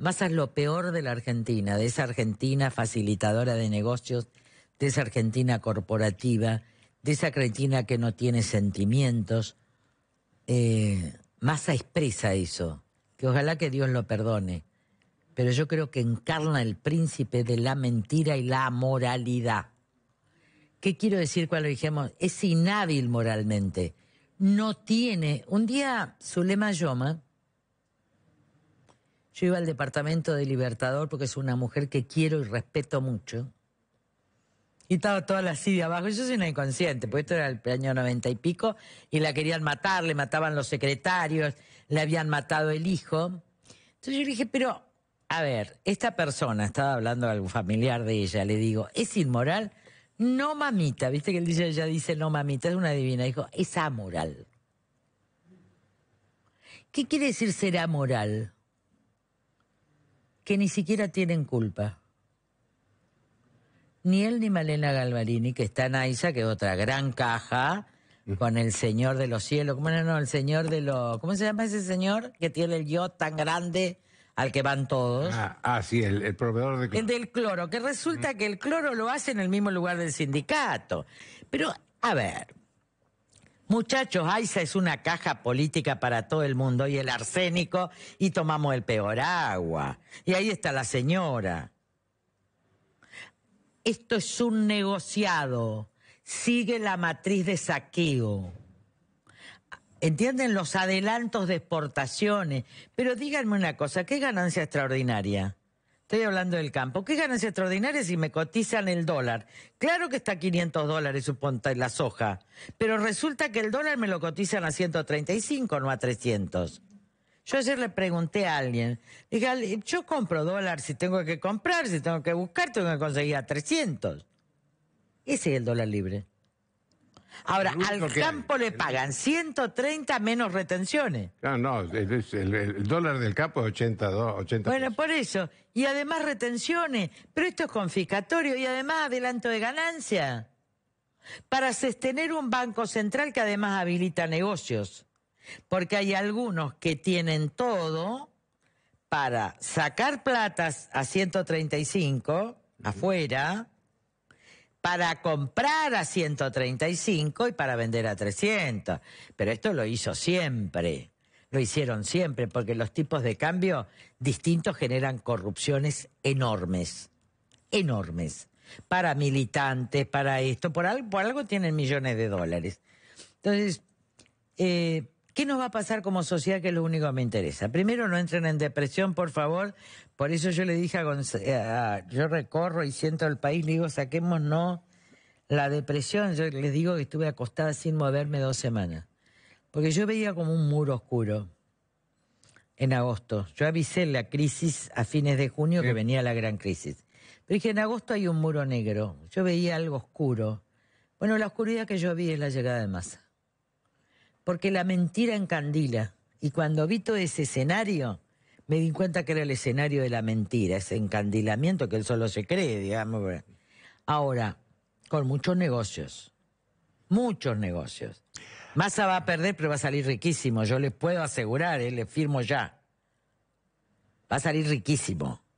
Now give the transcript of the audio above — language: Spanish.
Massa es lo peor de la Argentina, de esa Argentina facilitadora de negocios, de esa Argentina corporativa, de esa Argentina que no tiene sentimientos. Eh, Massa expresa eso, que ojalá que Dios lo perdone, pero yo creo que encarna el príncipe de la mentira y la moralidad. ¿Qué quiero decir cuando dijimos? Es inhábil moralmente. No tiene. Un día Zulema Yoma yo iba al departamento de Libertador porque es una mujer que quiero y respeto mucho. Y estaba toda la silla abajo. Yo soy una inconsciente, porque esto era el año noventa y pico, y la querían matar, le mataban los secretarios, le habían matado el hijo. Entonces yo le dije, pero, a ver, esta persona, estaba hablando a algún familiar de ella, le digo, ¿es inmoral? No, mamita, viste que él dice, ella dice, no, mamita, es una divina. Dijo, es amoral. ¿Qué quiere decir ser amoral? que ni siquiera tienen culpa. Ni él ni Malena Galvarini, que está en Aiza, que es otra gran caja, con el Señor de los cielos. ¿Cómo no, el Señor de los. ¿Cómo se llama ese señor que tiene el yo tan grande al que van todos? Ah, ah sí, el, proveedor de cloro. El del cloro, que resulta que el cloro lo hace en el mismo lugar del sindicato. Pero, a ver, Muchachos, AISA es una caja política para todo el mundo y el arsénico y tomamos el peor agua. Y ahí está la señora. Esto es un negociado. Sigue la matriz de saqueo. ¿Entienden los adelantos de exportaciones? Pero díganme una cosa, ¿qué ganancia extraordinaria? Estoy hablando del campo. ¿Qué ganancia extraordinarias si me cotizan el dólar? Claro que está a 500 dólares, en la soja. Pero resulta que el dólar me lo cotizan a 135, no a 300. Yo ayer le pregunté a alguien, dije, yo compro dólar si tengo que comprar, si tengo que buscar, tengo que conseguir a 300. Ese es el dólar libre. Ahora, al campo le pagan 130 menos retenciones. No, no, el, dólar del campo es 80, 80 Bueno, por eso. Y además retenciones. Pero esto es confiscatorio y además adelanto de ganancia. Para sostener un banco central que además habilita negocios. Porque hay algunos que tienen todo para sacar platas a 135 afuera para comprar a 135 y para vender a 300. Pero esto lo hizo siempre, lo hicieron siempre, porque los tipos de cambio distintos generan corrupciones enormes, enormes, para militantes, para esto, por algo, tienen millones de dólares. Entonces, eh, ¿Qué nos va a pasar como sociedad? Que es lo único que me interesa. Primero, no entren en depresión, por favor. Por eso yo le dije a, eh, yo recorro y siento el país, le digo, saquemos no la depresión. Yo les digo que estuve acostada sin moverme dos semanas. Porque yo veía como un muro oscuro en agosto. Yo avisé la crisis a fines de junio que venía la gran crisis. Pero dije, en agosto hay un muro negro. Yo veía algo oscuro. Bueno, la oscuridad que yo vi es la llegada de masa porque la mentira encandila. Y cuando vi todo ese escenario, me di cuenta que era el escenario de la mentira, ese encandilamiento que él solo se cree, digamos. Ahora, con muchos negocios, muchos negocios. Massa va a perder, pero va a salir riquísimo, yo les puedo asegurar, él eh, le firmo ya. Va a salir riquísimo.